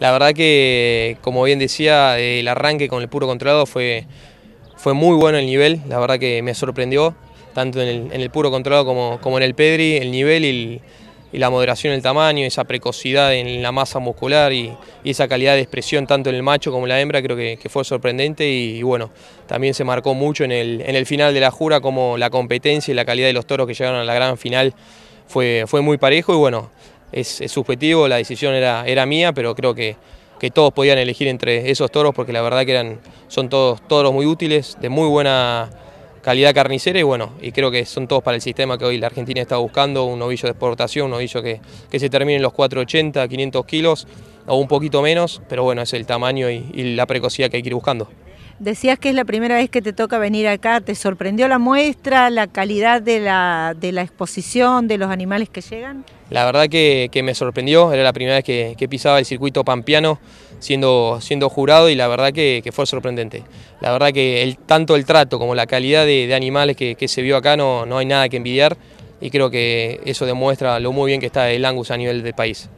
La verdad que, como bien decía, el arranque con el puro controlado fue, fue muy bueno el nivel, la verdad que me sorprendió, tanto en el, puro controlado como, como, en el Pedri, el nivel y, la moderación, el tamaño, esa precocidad en la masa muscular y, esa calidad de expresión tanto en el macho como en la hembra, creo que, fue sorprendente y, bueno, también se marcó mucho en el, en el final de la jura como la competencia y la calidad de los toros que llegaron a la gran final fue, fue muy parejo y bueno, es, subjetivo, la decisión era, era mía, pero creo que, que, todos podían elegir entre esos toros porque la verdad que eran, son todos toros muy útiles, de muy buena calidad carnicera y bueno, y creo que son todos para el sistema que hoy la Argentina está buscando, un novillo de exportación, un novillo que, se termine en los 480, 500 kilos o un poquito menos, pero bueno, es el tamaño y la precocidad que hay que ir buscando. Decías que es la primera vez que te toca venir acá. ¿Te sorprendió la muestra, la calidad de la, exposición, de los animales que llegan? La verdad que, me sorprendió. Era la primera vez que, pisaba el circuito Pampiano siendo, siendo jurado y la verdad que, fue sorprendente. La verdad que tanto el trato como la calidad de, animales que, se vio acá no, no hay nada que envidiar y creo que eso demuestra lo muy bien que está el Angus a nivel del país.